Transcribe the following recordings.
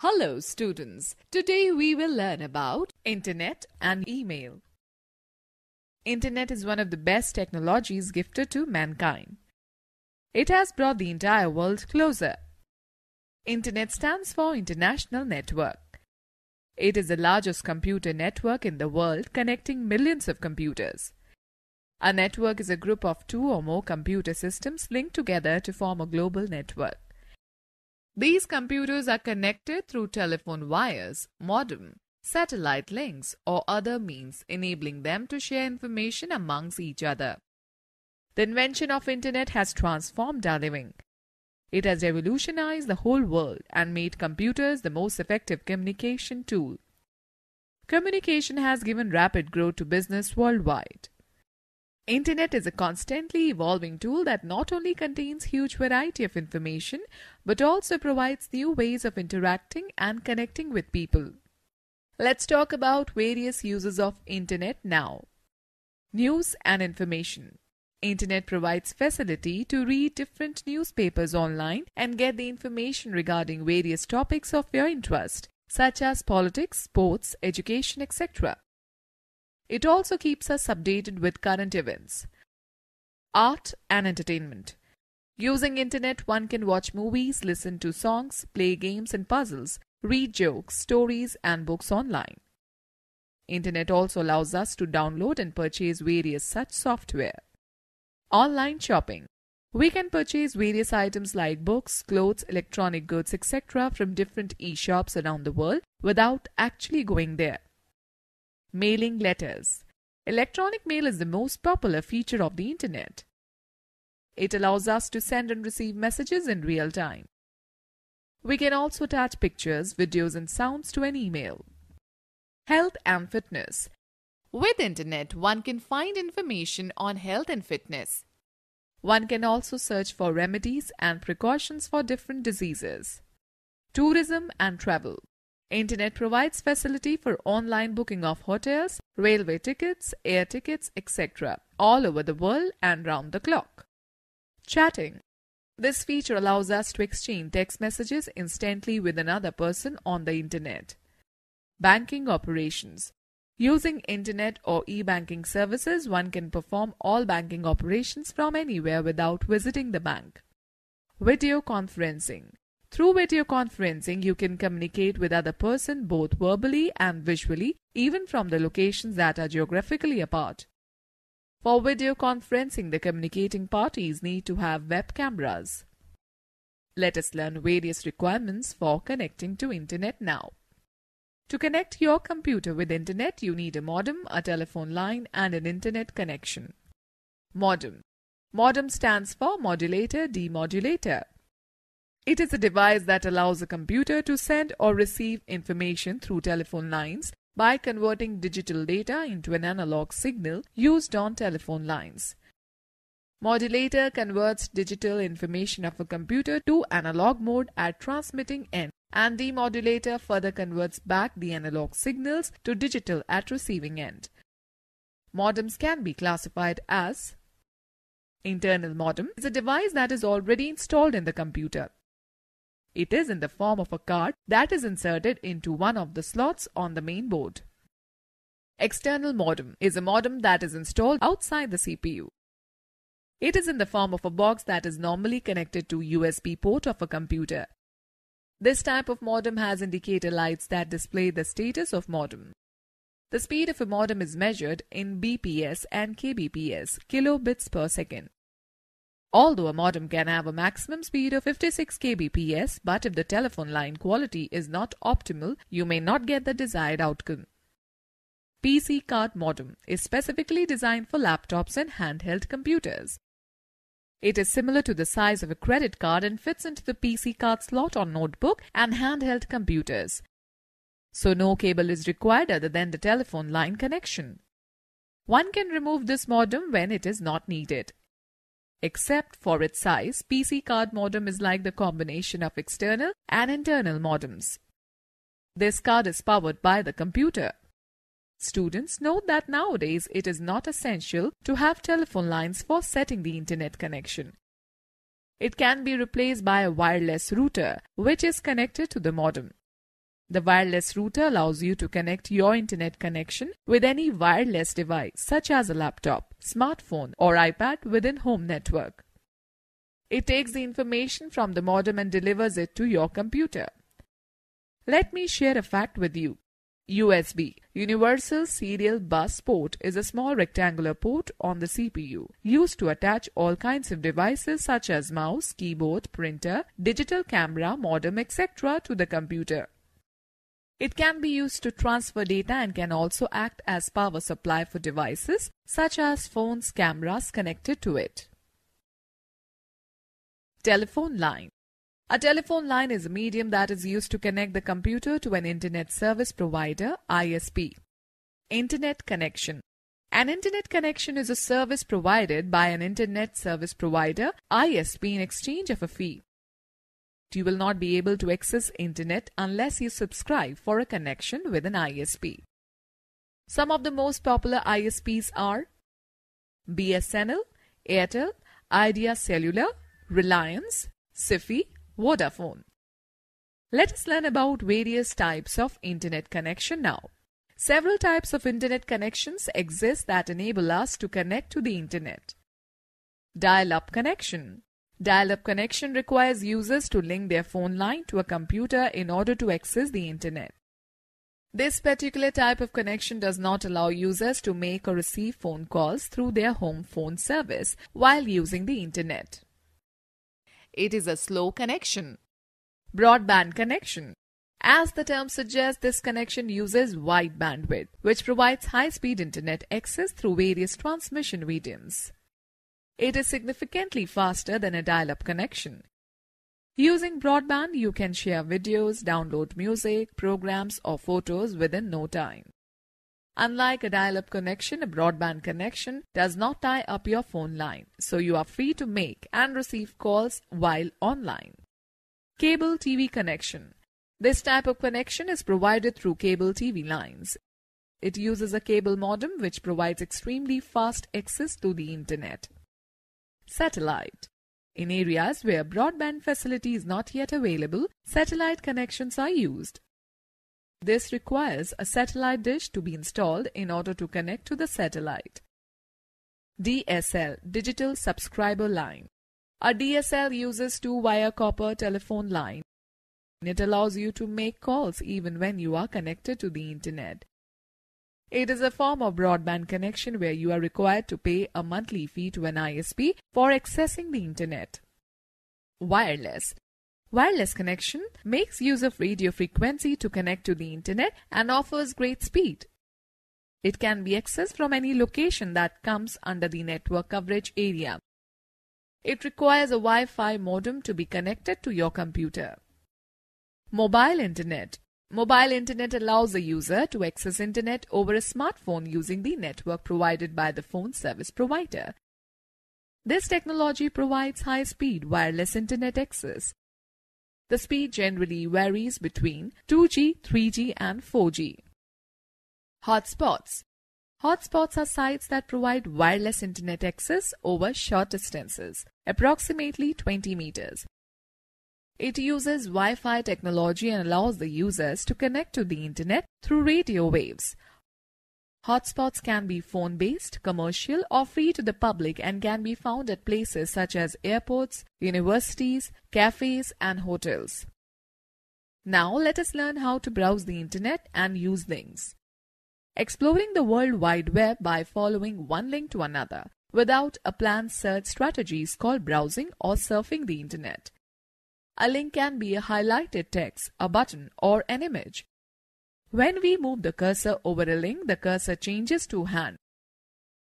Hello students, today we will learn about Internet and email. Internet is one of the best technologies gifted to mankind. It has brought the entire world closer. Internet stands for International Network. It is the largest computer network in the world connecting millions of computers. A network is a group of two or more computer systems linked together to form a global network. These computers are connected through telephone wires, modem, satellite links, or other means, enabling them to share information amongst each other. The invention of internet has transformed our living. It has revolutionized the whole world and made computers the most effective communication tool. Communication has given rapid growth to business worldwide. Internet is a constantly evolving tool that not only contains huge variety of information but also provides new ways of interacting and connecting with people. Let's talk about various uses of internet now. News and information. Internet provides facility to read different newspapers online and get the information regarding various topics of your interest such as politics, sports, education, etc. It also keeps us updated with current events. Art and entertainment. Using internet, one can watch movies, listen to songs, play games and puzzles, read jokes, stories and books online. Internet also allows us to download and purchase various such software. Online shopping. We can purchase various items like books, clothes, electronic goods, etc. from different e-shops around the world without actually going there mailing letters. Electronic mail is the most popular feature of the internet. It allows us to send and receive messages in real time. We can also attach pictures, videos and sounds to an email. Health and fitness. With internet, one can find information on health and fitness. One can also search for remedies and precautions for different diseases. Tourism and travel. Internet provides facility for online booking of hotels, railway tickets, air tickets, etc. all over the world and round the clock. Chatting. This feature allows us to exchange text messages instantly with another person on the internet. Banking operations. Using internet or e-banking services, one can perform all banking operations from anywhere without visiting the bank. Video conferencing. Through video conferencing, you can communicate with other person both verbally and visually, even from the locations that are geographically apart. For video conferencing, the communicating parties need to have web cameras. Let us learn various requirements for connecting to internet now. To connect your computer with internet, you need a modem, a telephone line and an internet connection. Modem. Modem stands for modulator demodulator. It is a device that allows a computer to send or receive information through telephone lines by converting digital data into an analog signal used on telephone lines. Modulator converts digital information of a computer to analog mode at transmitting end and demodulator further converts back the analog signals to digital at receiving end. Modems can be classified as Internal modem is a device that is already installed in the computer. It is in the form of a card that is inserted into one of the slots on the main board. External modem is a modem that is installed outside the CPU. It is in the form of a box that is normally connected to USB port of a computer. This type of modem has indicator lights that display the status of modem. The speed of a modem is measured in BPS and kbps, kilobits per second. Although a modem can have a maximum speed of 56 kbps, but if the telephone line quality is not optimal, you may not get the desired outcome. PC card modem is specifically designed for laptops and handheld computers. It is similar to the size of a credit card and fits into the PC card slot on notebook and handheld computers. So no cable is required other than the telephone line connection. One can remove this modem when it is not needed. Except for its size, PC card modem is like the combination of external and internal modems. This card is powered by the computer. Students note that nowadays it is not essential to have telephone lines for setting the internet connection. It can be replaced by a wireless router, which is connected to the modem. The wireless router allows you to connect your internet connection with any wireless device, such as a laptop smartphone, or iPad within Home Network. It takes the information from the modem and delivers it to your computer. Let me share a fact with you. USB Universal Serial Bus Port is a small rectangular port on the CPU used to attach all kinds of devices such as mouse, keyboard, printer, digital camera, modem, etc. to the computer. It can be used to transfer data and can also act as power supply for devices such as phones, cameras connected to it. Telephone line a telephone line is a medium that is used to connect the computer to an internet service provider ISP. Internet connection. An internet connection is a service provided by an internet service provider ISP in exchange of a fee. You will not be able to access internet unless you subscribe for a connection with an ISP. Some of the most popular ISPs are BSNL, Airtel, Idea Cellular, Reliance, Sifi, Vodafone. Let us learn about various types of internet connection now. Several types of internet connections exist that enable us to connect to the internet. Dial-up connection Dial-up connection requires users to link their phone line to a computer in order to access the internet. This particular type of connection does not allow users to make or receive phone calls through their home phone service while using the internet. It is a slow connection. Broadband connection. As the term suggests, this connection uses wide bandwidth, which provides high speed internet access through various transmission mediums. It is significantly faster than a dial-up connection. Using broadband, you can share videos, download music, programs or photos within no time. Unlike a dial-up connection, a broadband connection does not tie up your phone line, so you are free to make and receive calls while online. Cable TV connection. This type of connection is provided through cable TV lines. It uses a cable modem which provides extremely fast access to the internet satellite. In areas where broadband facility is not yet available, satellite connections are used. This requires a satellite dish to be installed in order to connect to the satellite. DSL Digital Subscriber Line A DSL uses two wire copper telephone line. It allows you to make calls even when you are connected to the internet. It is a form of broadband connection where you are required to pay a monthly fee to an ISP for accessing the internet. Wireless. Wireless connection makes use of radio frequency to connect to the internet and offers great speed. It can be accessed from any location that comes under the network coverage area. It requires a Wi Fi modem to be connected to your computer. Mobile Internet Mobile internet allows a user to access internet over a smartphone using the network provided by the phone service provider. This technology provides high speed wireless internet access. The speed generally varies between 2G, 3G, and 4G. Hotspots Hotspots are sites that provide wireless internet access over short distances, approximately 20 meters, it uses Wi-Fi technology and allows the users to connect to the internet through radio waves. Hotspots can be phone-based, commercial or free to the public and can be found at places such as airports, universities, cafes and hotels. Now let us learn how to browse the internet and use links. Exploring the World Wide Web by following one link to another without a planned search strategy is called browsing or surfing the internet. A link can be a highlighted text, a button, or an image. When we move the cursor over a link, the cursor changes to hand.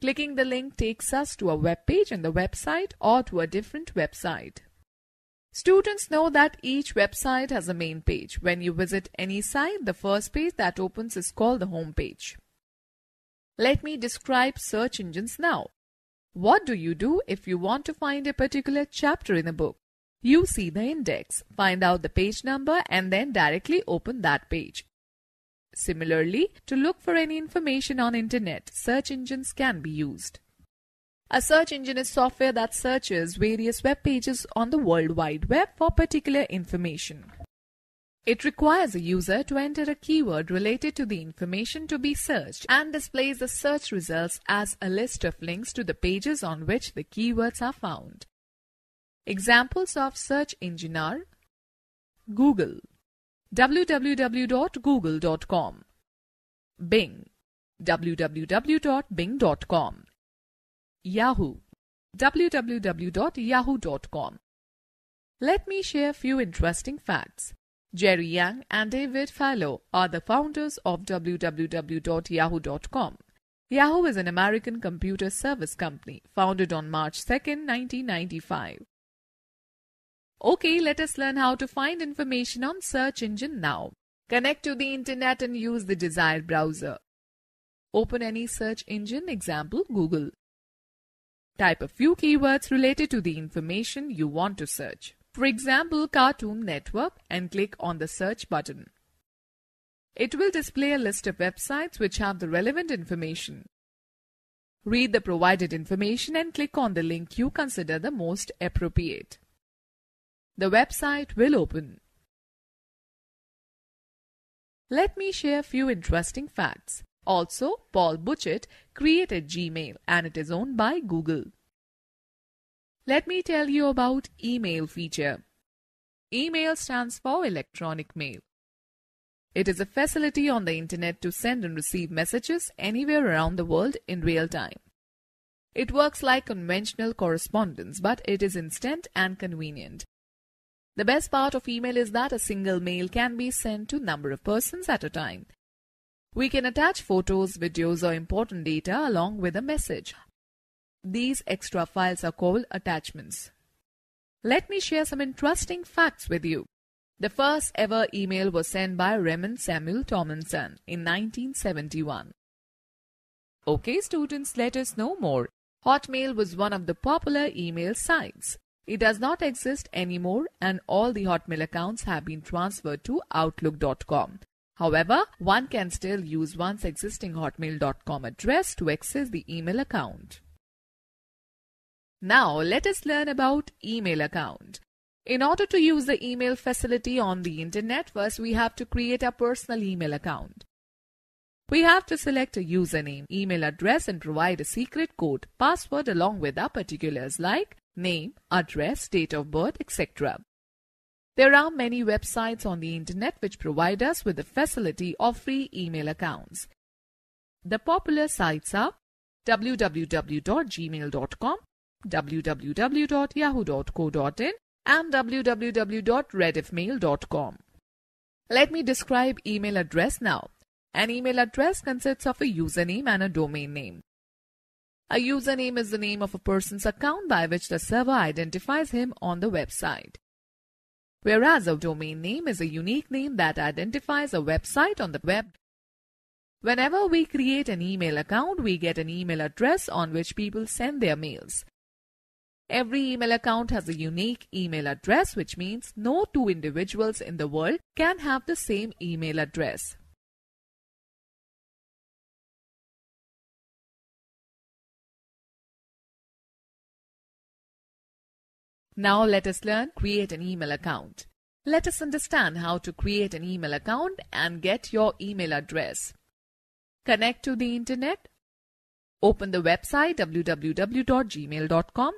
Clicking the link takes us to a web page in the website or to a different website. Students know that each website has a main page. When you visit any site, the first page that opens is called the home page. Let me describe search engines now. What do you do if you want to find a particular chapter in a book? you see the index, find out the page number and then directly open that page. Similarly, to look for any information on internet, search engines can be used. A search engine is software that searches various web pages on the World Wide Web for particular information. It requires a user to enter a keyword related to the information to be searched and displays the search results as a list of links to the pages on which the keywords are found. Examples of search engine are Google, www.google.com, Bing, www.bing.com, Yahoo, www.yahoo.com. Let me share few interesting facts. Jerry Yang and David Fallow are the founders of www.yahoo.com. Yahoo is an American computer service company founded on March 2, 1995. Okay, let us learn how to find information on search engine now. Connect to the internet and use the desired browser. Open any search engine, example Google. Type a few keywords related to the information you want to search. For example, Cartoon Network and click on the search button. It will display a list of websites which have the relevant information. Read the provided information and click on the link you consider the most appropriate. The website will open. Let me share a few interesting facts. Also, Paul Butchett created Gmail and it is owned by Google. Let me tell you about email feature. Email stands for electronic mail. It is a facility on the internet to send and receive messages anywhere around the world in real time. It works like conventional correspondence, but it is instant and convenient. The best part of email is that a single mail can be sent to number of persons at a time. We can attach photos, videos or important data along with a message. These extra files are called attachments. Let me share some interesting facts with you. The first ever email was sent by Raymond Samuel Tomlinson in 1971. Okay students, let us know more. Hotmail was one of the popular email sites. It does not exist anymore and all the Hotmail accounts have been transferred to Outlook.com. However, one can still use one's existing Hotmail.com address to access the email account. Now, let us learn about email account. In order to use the email facility on the internet, first we have to create a personal email account. We have to select a username, email address and provide a secret code, password along with our particulars like name, address, date of birth, etc. There are many websites on the internet which provide us with the facility of free email accounts. The popular sites are www.gmail.com, www.yahoo.co.in, and www.redifmail.com. Let me describe email address now. An email address consists of a username and a domain name. A username is the name of a person's account by which the server identifies him on the website. Whereas a domain name is a unique name that identifies a website on the web. Whenever we create an email account, we get an email address on which people send their mails. Every email account has a unique email address, which means no two individuals in the world can have the same email address. Now let us learn create an email account. Let us understand how to create an email account and get your email address. Connect to the internet. Open the website www.gmail.com.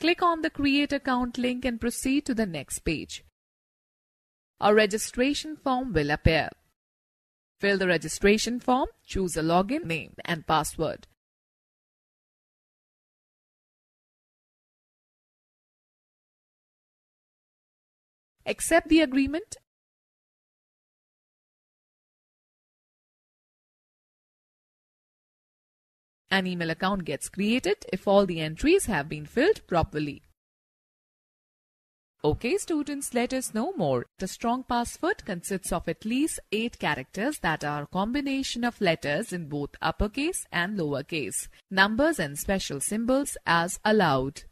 Click on the create account link and proceed to the next page. A registration form will appear. Fill the registration form, choose a login name and password. accept the agreement An email account gets created if all the entries have been filled properly. Okay students, let us know more. The strong password consists of at least 8 characters that are a combination of letters in both uppercase and lowercase, numbers and special symbols as allowed.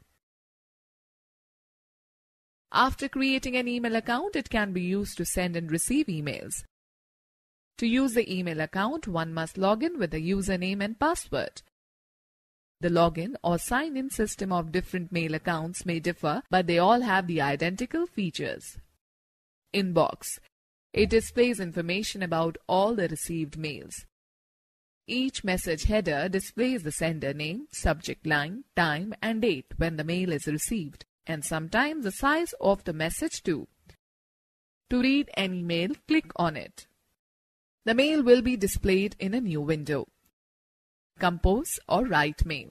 After creating an email account, it can be used to send and receive emails. To use the email account, one must log in with a username and password. The login or sign in system of different mail accounts may differ, but they all have the identical features. Inbox It displays information about all the received mails. Each message header displays the sender name, subject line, time, and date when the mail is received and sometimes the size of the message too. To read an email, click on it. The mail will be displayed in a new window. Compose or write mail.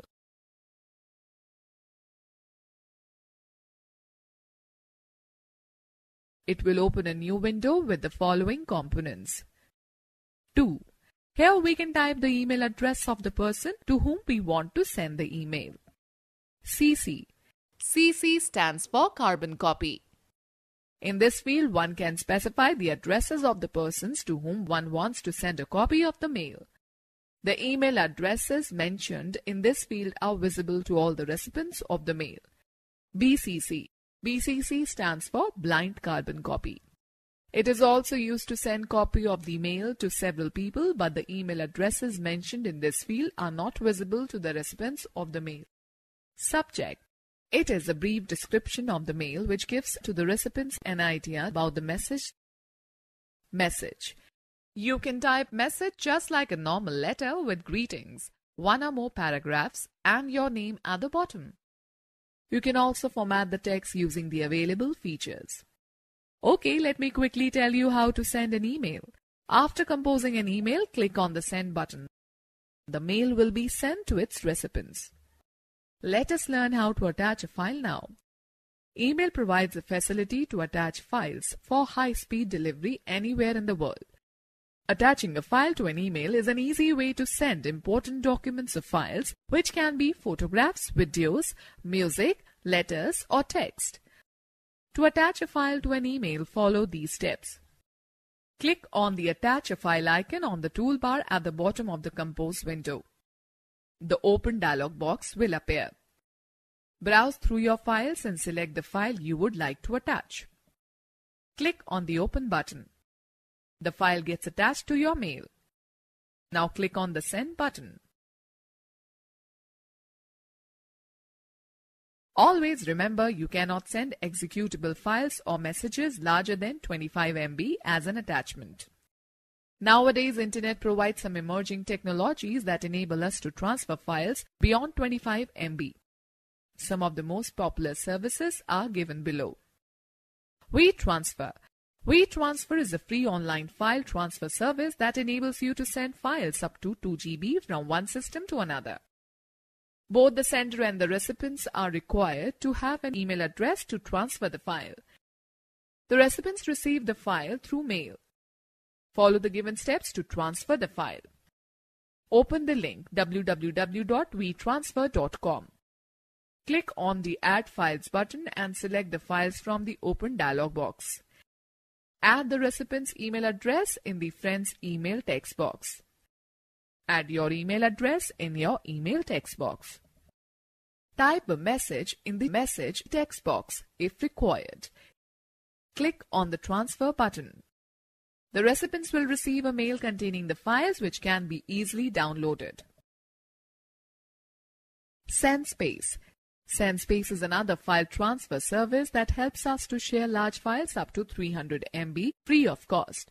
It will open a new window with the following components. 2. Here we can type the email address of the person to whom we want to send the email. CC CC stands for carbon copy. In this field, one can specify the addresses of the persons to whom one wants to send a copy of the mail. The email addresses mentioned in this field are visible to all the recipients of the mail. BCC. BCC stands for blind carbon copy. It is also used to send copy of the mail to several people, but the email addresses mentioned in this field are not visible to the recipients of the mail. Subject it is a brief description of the mail which gives to the recipients an idea about the message. Message. You can type message just like a normal letter with greetings, one or more paragraphs, and your name at the bottom. You can also format the text using the available features. Okay, let me quickly tell you how to send an email. After composing an email, click on the send button. The mail will be sent to its recipients. Let us learn how to attach a file now. Email provides the facility to attach files for high-speed delivery anywhere in the world. Attaching a file to an email is an easy way to send important documents or files, which can be photographs, videos, music, letters, or text. To attach a file to an email, follow these steps. Click on the Attach a File icon on the toolbar at the bottom of the Compose window. The open dialog box will appear. Browse through your files and select the file you would like to attach. Click on the Open button. The file gets attached to your mail. Now click on the Send button. Always remember you cannot send executable files or messages larger than 25 MB as an attachment. Nowadays, internet provides some emerging technologies that enable us to transfer files beyond 25 MB. Some of the most popular services are given below. WeTransfer WeTransfer is a free online file transfer service that enables you to send files up to 2 GB from one system to another. Both the sender and the recipients are required to have an email address to transfer the file. The recipients receive the file through mail. Follow the given steps to transfer the file. Open the link www.wetransfer.com. Click on the Add Files button and select the files from the open dialog box. Add the recipient's email address in the Friends Email text box. Add your email address in your email text box. Type a message in the message text box if required. Click on the transfer button. The recipients will receive a mail containing the files which can be easily downloaded. SendSpace SendSpace is another file transfer service that helps us to share large files up to 300 MB free of cost.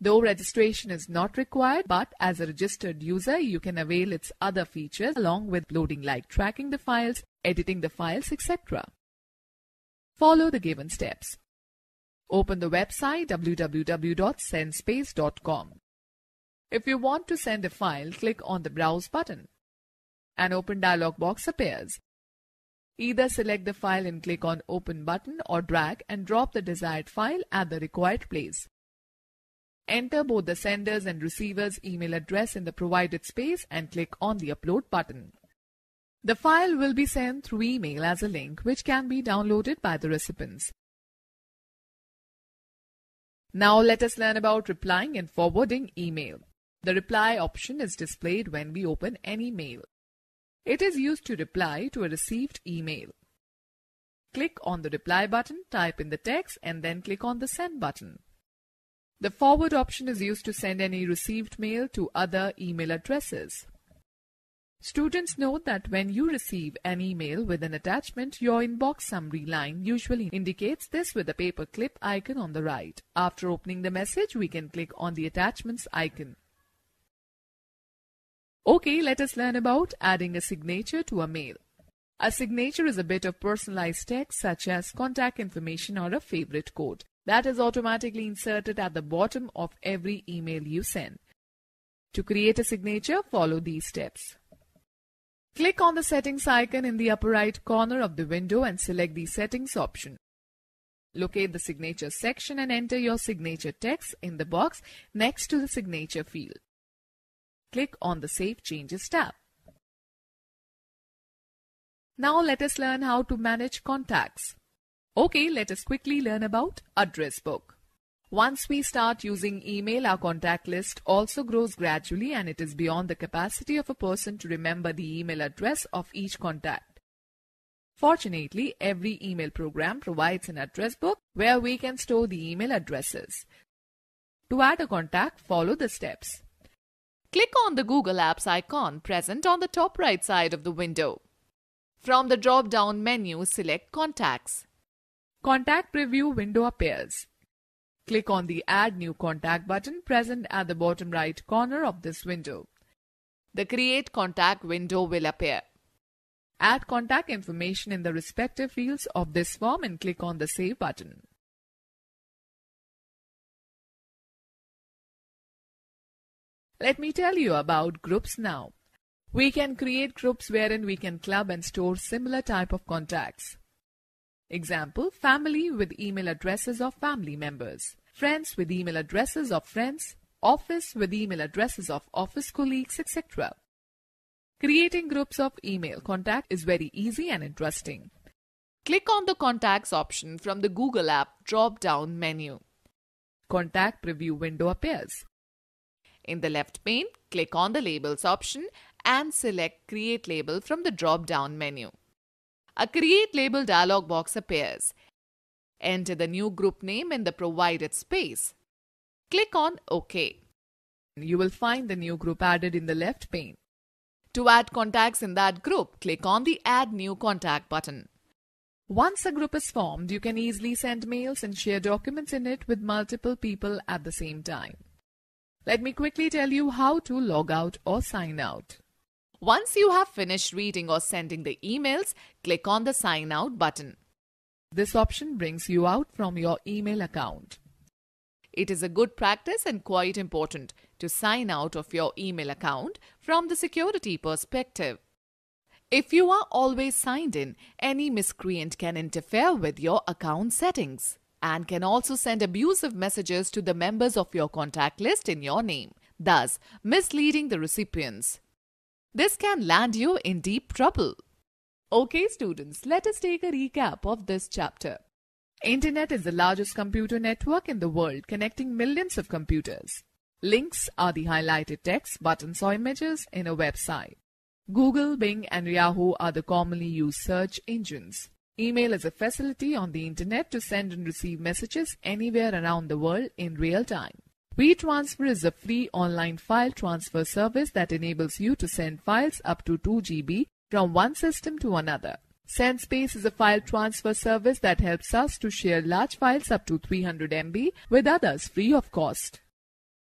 Though registration is not required, but as a registered user, you can avail its other features along with loading like tracking the files, editing the files, etc. Follow the given steps. Open the website www.sendspace.com. If you want to send a file, click on the Browse button. An open dialog box appears. Either select the file and click on Open button or drag and drop the desired file at the required place. Enter both the sender's and receiver's email address in the provided space and click on the Upload button. The file will be sent through email as a link which can be downloaded by the recipients. Now let us learn about replying and forwarding email. The reply option is displayed when we open any mail. It is used to reply to a received email. Click on the reply button, type in the text and then click on the send button. The forward option is used to send any received mail to other email addresses. Students note that when you receive an email with an attachment, your inbox summary line usually indicates this with a paperclip icon on the right. After opening the message, we can click on the attachments icon. Okay, let us learn about adding a signature to a mail. A signature is a bit of personalized text such as contact information or a favorite quote that is automatically inserted at the bottom of every email you send. To create a signature, follow these steps. Click on the settings icon in the upper right corner of the window and select the settings option. Locate the signature section and enter your signature text in the box next to the signature field. Click on the Save Changes tab. Now let us learn how to manage contacts. Okay, let us quickly learn about address book. Once we start using email, our contact list also grows gradually and it is beyond the capacity of a person to remember the email address of each contact. Fortunately, every email program provides an address book where we can store the email addresses. To add a contact, follow the steps. Click on the Google Apps icon present on the top right side of the window. From the drop down menu, select Contacts. Contact preview window appears click on the Add New Contact button present at the bottom right corner of this window. The Create Contact window will appear. Add contact information in the respective fields of this form and click on the Save button. Let me tell you about groups now. We can create groups wherein we can club and store similar type of contacts. Example, family with email addresses of family members friends with email addresses of friends, office with email addresses of office colleagues, etc. Creating groups of email contact is very easy and interesting. Click on the Contacts option from the Google app drop-down menu. Contact preview window appears. In the left pane, click on the Labels option and select Create Label from the drop-down menu. A Create Label dialog box appears. Enter the new group name in the provided space. Click on OK. You will find the new group added in the left pane. To add contacts in that group, click on the Add New Contact button. Once a group is formed, you can easily send mails and share documents in it with multiple people at the same time. Let me quickly tell you how to log out or sign out. Once you have finished reading or sending the emails, click on the Sign Out button. This option brings you out from your email account. It is a good practice and quite important to sign out of your email account from the security perspective. If you are always signed in, any miscreant can interfere with your account settings and can also send abusive messages to the members of your contact list in your name, thus misleading the recipients. This can land you in deep trouble. Okay students, let us take a recap of this chapter. Internet is the largest computer network in the world connecting millions of computers. Links are the highlighted text, buttons or images in a website. Google, Bing and Yahoo are the commonly used search engines. Email is a facility on the internet to send and receive messages anywhere around the world in real time. WeTransfer is a free online file transfer service that enables you to send files up to 2 GB from one system to another. SendSpace is a file transfer service that helps us to share large files up to 300 MB with others free of cost.